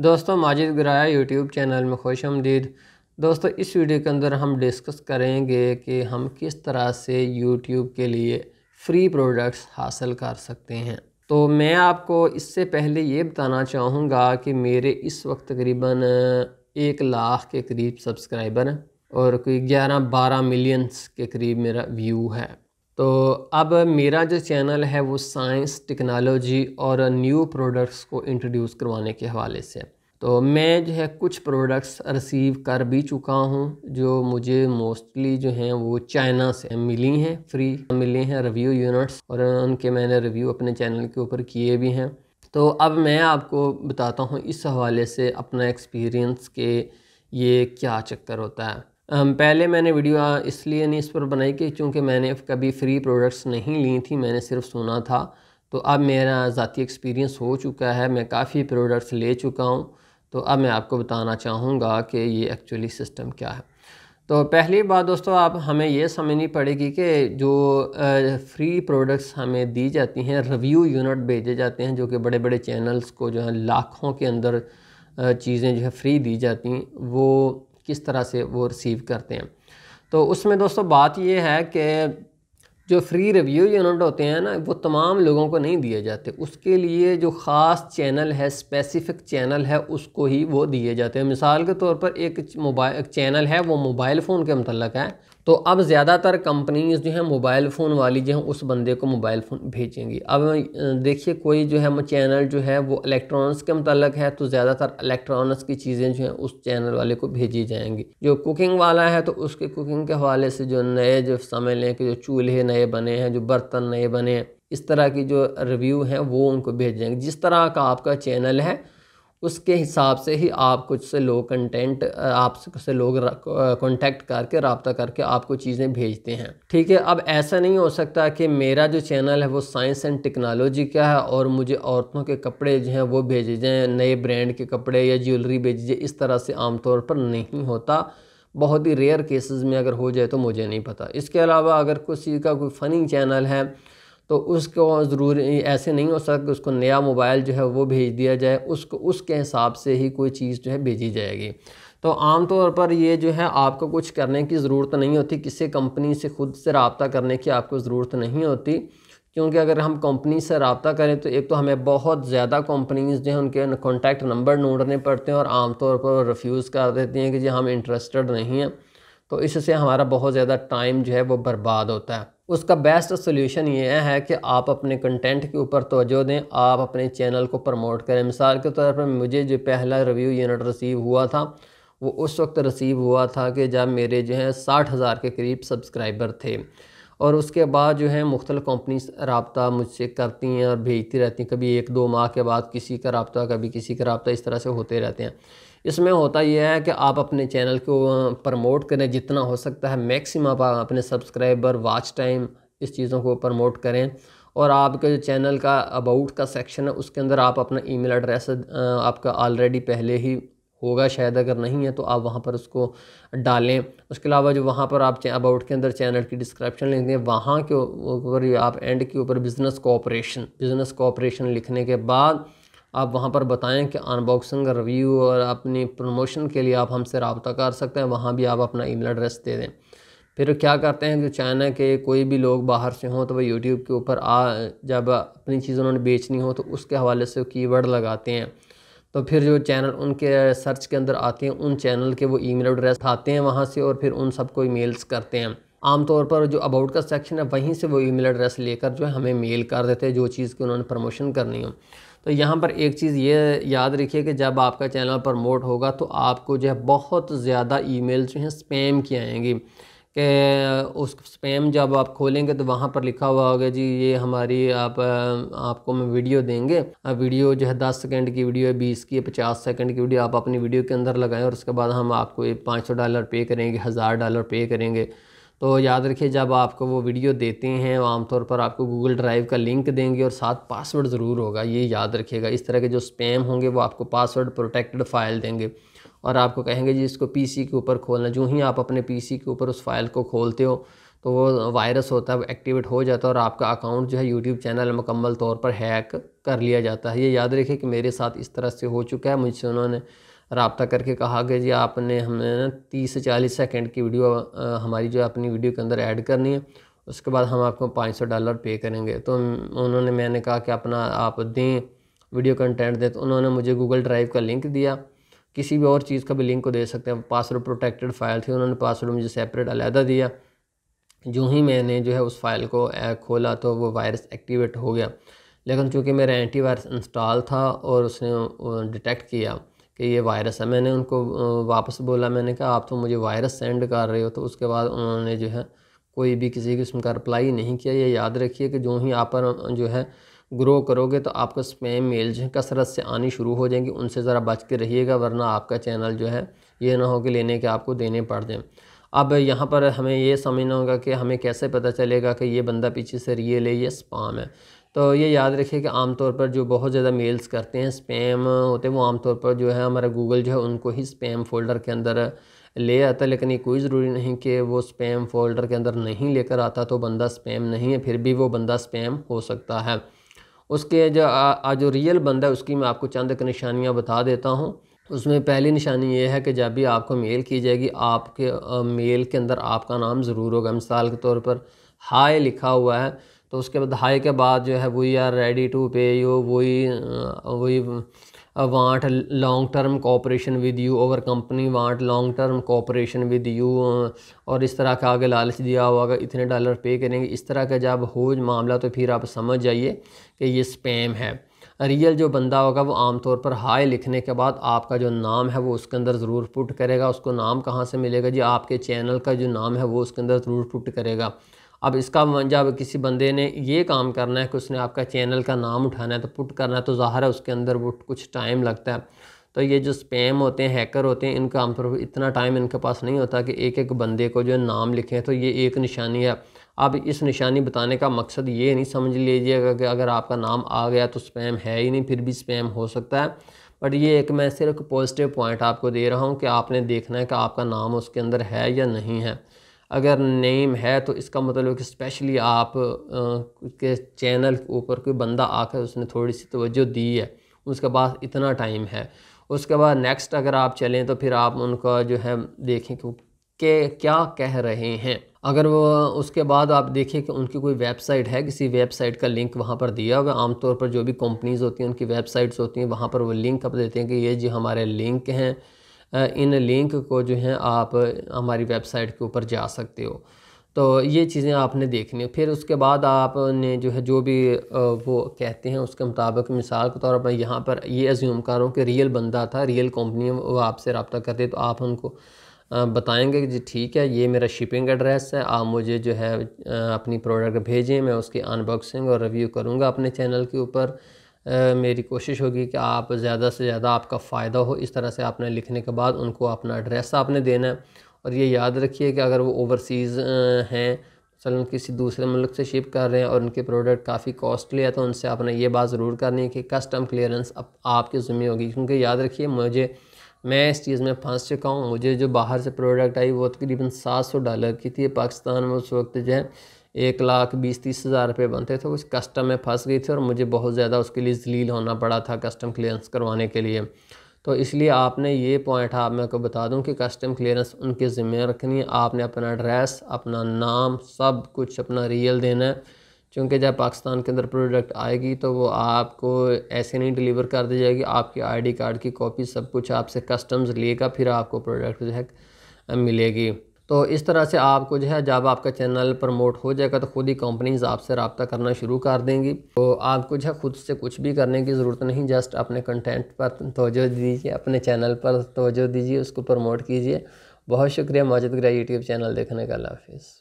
दोस्तों Majid ग्राया YouTube channel में खुश आमदीद दोस्तों इस वीडियो के अंदर हम डिस्कस करेंगे कि हम किस तरह से यूट्यूब के लिए फ्री प्रोडक्ट्स हासिल कर सकते हैं तो मैं आपको इससे पहले ये बताना चाहूँगा कि मेरे इस वक्त तकरीबन एक लाख के करीब सब्सक्राइबर हैं और कोई ग्यारह बारह मिलियंस के करीब मेरा व्यू है तो अब मेरा जो चैनल है वो साइंस टेक्नोलॉजी और न्यू प्रोडक्ट्स को इंट्रोड्यूस करवाने के हवाले से तो मैं जो है कुछ प्रोडक्ट्स रिसीव कर भी चुका हूँ जो मुझे मोस्टली जो हैं वो चाइना से मिली हैं फ्री मिले हैं रिव्यू यूनिट्स और उनके मैंने रिव्यू अपने चैनल के ऊपर किए भी हैं तो अब मैं आपको बताता हूँ इस हवाले से अपना एक्सपीरियंस के ये क्या चक्कर होता है पहले मैंने वीडियो इसलिए नहीं इस पर बनाई कि चूँकि मैंने कभी फ्री प्रोडक्ट्स नहीं ली थी मैंने सिर्फ सुना था तो अब मेरा ज़ाती एक्सपीरियंस हो चुका है मैं काफ़ी प्रोडक्ट्स ले चुका हूँ तो अब मैं आपको बताना चाहूँगा कि ये एक्चुअली सिस्टम क्या है तो पहली बात दोस्तों आप हमें ये समझनी पड़ेगी कि जो फ्री प्रोडक्ट्स हमें दी जाती हैं रिव्यू यूनिट भेजे जाते हैं जो कि बड़े बड़े चैनल्स को जो है लाखों के अंदर चीज़ें जो है फ्री दी जाती हैं वो किस तरह से वो रिसीव करते हैं तो उसमें दोस्तों बात ये है कि जो फ्री रिव्यू यूनिट होते हैं ना वो तमाम लोगों को नहीं दिए जाते उसके लिए जो ख़ास चैनल है स्पेसिफिक चैनल है उसको ही वो दिए जाते हैं मिसाल के तौर पर एक मोबाइल चैनल है वो मोबाइल फ़ोन के मतलब है तो अब ज़्यादातर कंपनीज़ जो है मोबाइल फ़ोन वाली जो है उस बंदे को मोबाइल फ़ोन भेजेंगी अब देखिए कोई जो है चैनल जो है वो इलेक्ट्रॉनिक्स के मतलब है तो ज़्यादातर इलेक्ट्रॉनिक्स की चीज़ें जो हैं उस चैनल वाले को भेजी जाएंगी जो कुकिंग वाला है तो उसके कुकिंग के हवाले से जो नए जो समय लें कि जो चूल्हे नए बने हैं जो बर्तन नए बने हैं इस तरह की जो रिव्यू हैं वो उनको भेज जाएंगे जिस तरह का आपका चैनल है उसके हिसाब से ही आप कुछ से लोग कंटेंट आपसे लोग कॉन्टैक्ट करके रबता करके आपको चीज़ें भेजते हैं ठीक है अब ऐसा नहीं हो सकता कि मेरा जो चैनल है वो साइंस एंड टेक्नोलॉजी का है और मुझे औरतों के कपड़े जो हैं वो भेजे जाएँ नए ब्रांड के कपड़े या ज्वेलरी भेजी जाए इस तरह से आमतौर पर नहीं होता बहुत ही रेयर केसेस में अगर हो जाए तो मुझे नहीं पता इसके अलावा अगर किसी का कोई फ़नी चैनल है तो उसको ज़रूरी ऐसे नहीं हो सकता कि उसको नया मोबाइल जो है वो भेज दिया जाए उसको उसके हिसाब से ही कोई चीज़ जो है भेजी जाएगी तो आम तौर पर ये जो है आपको कुछ करने की ज़रूरत नहीं होती किसी कंपनी से ख़ुद से रबता करने की आपको ज़रूरत नहीं होती क्योंकि अगर हम कंपनी से रबता करें तो एक तो हमें बहुत ज़्यादा कंपनीज़ जो हैं उनके कॉन्टैक्ट नंबर ढूंढने पड़ते हैं और आमतौर पर रिफ्यूज़ कर देती हैं कि जी हम इंटरेस्टेड नहीं हैं तो इससे हमारा बहुत ज़्यादा टाइम जो है वो बर्बाद होता है उसका बेस्ट सोल्यूशन ये है कि आप अपने कंटेंट के ऊपर तोजो दें आप अपने चैनल को प्रमोट करें मिसाल के तौर पर मुझे जो पहला रिव्यू यूनिट रिसीव हुआ था वो उस वक्त रिसीव हुआ था कि जब मेरे जो है साठ हज़ार के करीब सब्सक्राइबर थे और उसके बाद जो है मुख्तल कंपनीज रबता मुझसे करती हैं और भेजती रहती हैं कभी एक दो माह के बाद किसी का रबता कभी किसी का रबता इस तरह से होते रहते हैं इसमें होता यह है कि आप अपने चैनल को प्रमोट करें जितना हो सकता है मैक्सिमम आप अपने सब्सक्राइबर वाच टाइम इस चीज़ों को प्रमोट करें और आपके जो चैनल का अबाउट का सेक्शन है उसके अंदर आप अपना ईमेल एड्रेस आपका ऑलरेडी पहले ही होगा शायद अगर नहीं है तो आप वहाँ पर उसको डालें उसके अलावा जो वहाँ पर आप अबाउट के अंदर चैनल की डिस्क्रिप्शन लिख दें वहाँ के ऊपर आप एंड के ऊपर बिज़नेस कोऑपरेशन बिज़नेस कोऑपरेशन लिखने के बाद आप वहाँ पर बताएं कि अनबॉक्सिंग रिव्यू और अपनी प्रमोशन के लिए आप हमसे रबता कर सकते हैं वहाँ भी आप अपना ईमेल एड्रेस दे दें फिर क्या करते हैं जो चाइना के कोई भी लोग बाहर से हों तो वह यूट्यूब के ऊपर आ जब अपनी चीज़ उन्होंने बेचनी हो तो उसके हवाले से कीवर्ड लगाते हैं तो फिर जो चैनल उनके सर्च के अंदर आते हैं उन चैनल के वो ईमेल एड्रेस आते हैं वहाँ से और फिर उन सबको ईमेल्स करते हैं आमतौर पर जो अबाउट का सेक्शन है वहीं से वो ईमेल एड्रेस लेकर जो है हमें मेल कर देते हैं जो चीज़ की उन्होंने प्रमोशन करनी हो तो यहाँ पर एक चीज़ ये याद रखिए कि जब आपका चैनल प्रमोट होगा तो आपको जो है बहुत ज़्यादा ईमेल जो हैं स्पैम की आएंगी कि उस स्पैम जब आप खोलेंगे तो वहाँ पर लिखा हुआ होगा जी ये हमारी आप आपको हम वीडियो देंगे वीडियो जो है दस सेकेंड की वीडियो है बीस की है पचास सेकेंड की वीडियो आप अपनी वीडियो के अंदर लगाएं और उसके बाद हम आपको पाँच सौ डॉलर पे करेंगे हज़ार डॉलर पे करेंगे तो याद रखिए जब आपको वो वीडियो देते हैं आमतौर पर आपको गूगल ड्राइव का लिंक देंगे और साथ पासवर्ड ज़रूर होगा ये याद रखिएगा इस तरह के जो स्पैम होंगे वो आपको पासवर्ड प्रोटेक्टेड फाइल देंगे और आपको कहेंगे जी इसको पीसी के ऊपर खोलना जो ही आप अपने पीसी के ऊपर उस फाइल को खोलते हो तो वो वायरस होता है एक्टिवेट हो जाता है और आपका अकाउंट जो है यूट्यूब चैनल मुकम्मल तौर पर हैक कर लिया जाता है ये याद रखिए कि मेरे साथ इस तरह से हो चुका है मुझसे उन्होंने रबता करके कहा कि जी आपने हमने ना तीस से चालीस सेकेंड की वीडियो हमारी जो है अपनी वीडियो के अंदर ऐड करनी है उसके बाद हम आपको पाँच सौ डॉलर पे करेंगे तो उन्होंने मैंने कहा कि अपना आप दें वीडियो कंटेंट दें तो उन्होंने मुझे गूगल ड्राइव का लिंक दिया किसी भी और चीज़ का भी लिंक को दे सकते हैं पासवर्ड प्रोटेक्टेड फाइल थी उन्होंने पासवर्ड मुझे सेपरेट अलहदा दिया जो ही मैंने जो है उस फाइल को खोला तो वो वायरस एक्टिवेट हो गया लेकिन चूँकि मेरा एंटीवायरस इंस्टॉल था और उसने डिटेक्ट किया कि ये वायरस है मैंने उनको वापस बोला मैंने कहा आप तो मुझे वायरस सेंड कर रहे हो तो उसके बाद उन्होंने जो है कोई भी किसी किस्म का रिप्लाई नहीं किया ये याद रखिए कि जो ही आप जो है ग्रो करोगे तो आपको स्पैम मेल जो है कसरत से आनी शुरू हो जाएंगी उनसे ज़रा बच के रहिएगा वरना आपका चैनल जो है ये ना हो कि लेने के आपको देने पड़ दें अब यहाँ पर हमें ये समझना होगा कि हमें कैसे पता चलेगा कि ये बंदा पीछे से रियल है ये स्पाम है तो ये याद रखिए कि आमतौर पर जो बहुत ज़्यादा मेल्स करते हैं स्पैम होते हैं वो आमतौर पर जो है हमारा गूगल जो है उनको ही स्पैम फ़ोल्डर के अंदर ले आता है लेकिन ये कोई ज़रूरी नहीं कि वो स्पैम फ़ोल्डर के अंदर नहीं लेकर आता तो बंदा स्पैम नहीं है फिर भी वो बंदा स्पैम हो सकता है उसके जो आ, जो रियल बंदा है उसकी मैं आपको चंद एक निशानियाँ बता देता हूँ उसमें पहली निशानी ये है कि जब भी आपको मेल की जाएगी आपके मेल के अंदर आपका नाम ज़रूर होगा मिसाल के तौर पर हाय लिखा हुआ है तो उसके बाद हाई के बाद जो है वही are ready to pay you वही वही want long term cooperation with you over company want long term cooperation with you और इस तरह का आगे लालच दिया अगर इतने डॉलर पे करेंगे इस तरह का जब हो मामला तो फिर आप समझ जाइए कि ये स्पैम है रियल जो बंदा होगा वो आमतौर पर हाई लिखने के बाद आपका जो नाम है वो उसके अंदर ज़रूर पुट करेगा उसको नाम कहाँ से मिलेगा जी आपके चैनल का जो नाम है वो उसके अंदर ज़रूर पुट करेगा अब इसका जब किसी बंदे ने ये काम करना है कि उसने आपका चैनल का नाम उठाना है तो पुट करना है तो ज़ाहर है उसके अंदर वो कुछ टाइम लगता है तो ये जो स्पैम होते हैं हैकर होते हैं इनका आमतौर पर इतना टाइम इनके पास नहीं होता कि एक एक बंदे को जो नाम लिखें तो ये एक निशानी है अब इस निशानी बताने का मकसद ये नहीं समझ लीजिएगा कि अगर आपका नाम आ गया तो स्पैम है ही नहीं फिर भी स्पैम हो सकता है बट ये एक मैं सिर्फ पॉजिटिव पॉइंट आपको दे रहा हूँ कि आपने देखना है कि आपका नाम उसके अंदर है या नहीं है अगर नेम है तो इसका मतलब कि स्पेशली आप के चैनल के ऊपर कोई बंदा आकर उसने थोड़ी सी तवज्जो दी है उसके बाद इतना टाइम है उसके बाद नेक्स्ट अगर आप चलें तो फिर आप उनका जो है देखें कि क्या कह रहे हैं अगर वो उसके बाद आप देखें कि उनकी कोई वेबसाइट है किसी वेबसाइट का लिंक वहाँ पर दिया होगा आमतौर पर जो भी कंपनीज़ होती हैं उनकी वेबसाइट्स होती हैं वहाँ पर वो लिंक आप देते हैं कि ये जी हमारे लिंक हैं इन लिंक को जो है आप हमारी वेबसाइट के ऊपर जा सकते हो तो ये चीज़ें आपने देखनी है फिर उसके बाद आपने जो है जो भी वो कहते हैं उसके मुताबिक मिसाल के तौर पर यहाँ पर ये एज्यूम कर रहा हूँ कि रियल बंदा था रियल कंपनी वो आपसे रबता करते तो आप उनको बताएंगे कि जी ठीक है ये मेरा शिपिंग एड्रेस है आप मुझे जो है अपनी प्रोडक्ट भेजें मैं उसकी अनबॉक्सिंग और रिव्यू करूँगा अपने चैनल के ऊपर मेरी कोशिश होगी कि आप ज़्यादा से ज़्यादा आपका फ़ायदा हो इस तरह से आपने लिखने के बाद उनको अपना एड्रेस आपने देना है और ये याद रखिए कि अगर वो ओवरसीज़ हैं मसलन किसी दूसरे मुल्क से शिप कर रहे हैं और उनके प्रोडक्ट काफ़ी कॉस्टली है तो उनसे आपने ये बात ज़रूर करनी है कि कस्टम क्लियरेंस अब आपकी ज़िम्मे होगी क्योंकि याद रखिए मुझे मैं इस चीज़ में फंस चुका हूँ मुझे जो बाहर से प्रोडक्ट आई वो तकरीबन सात सौ डॉलर की थी पाकिस्तान में उस वक्त जो है एक लाख बीस तीस हज़ार रुपये बनते थे उस कस्टम में फंस गई थी और मुझे बहुत ज़्यादा उसके लिए जलील होना पड़ा था कस्टम क्लियरेंस करवाने के लिए तो इसलिए आपने ये पॉइंट आप मैं को बता दूं कि कस्टम क्लियरेंस उनके ज़िम्मे रखनी है आपने अपना एड्रेस अपना नाम सब कुछ अपना रियल देना है क्योंकि जब पाकिस्तान के अंदर प्रोडक्ट आएगी तो वो आपको ऐसे नहीं डिलीवर कर दी जाएगी आपकी आईडी कार्ड की कॉपी सब कुछ आपसे कस्टम्स लेगा फिर आपको प्रोडक्ट जो है मिलेगी तो इस तरह से आपको जो है जब आपका चैनल प्रमोट हो जाएगा तो खुद ही कंपनीज आपसे रबता करना शुरू कर देंगी तो आपको जो है ख़ुद से कुछ भी करने की ज़रूरत नहीं जस्ट अपने कंटेंट पर तोजो दीजिए अपने चैनल पर तोजो दीजिए उसको प्रमोट कीजिए बहुत शुक्रिया मौजूद ग्रह यूट्यूब चैनल देखने का लाफिज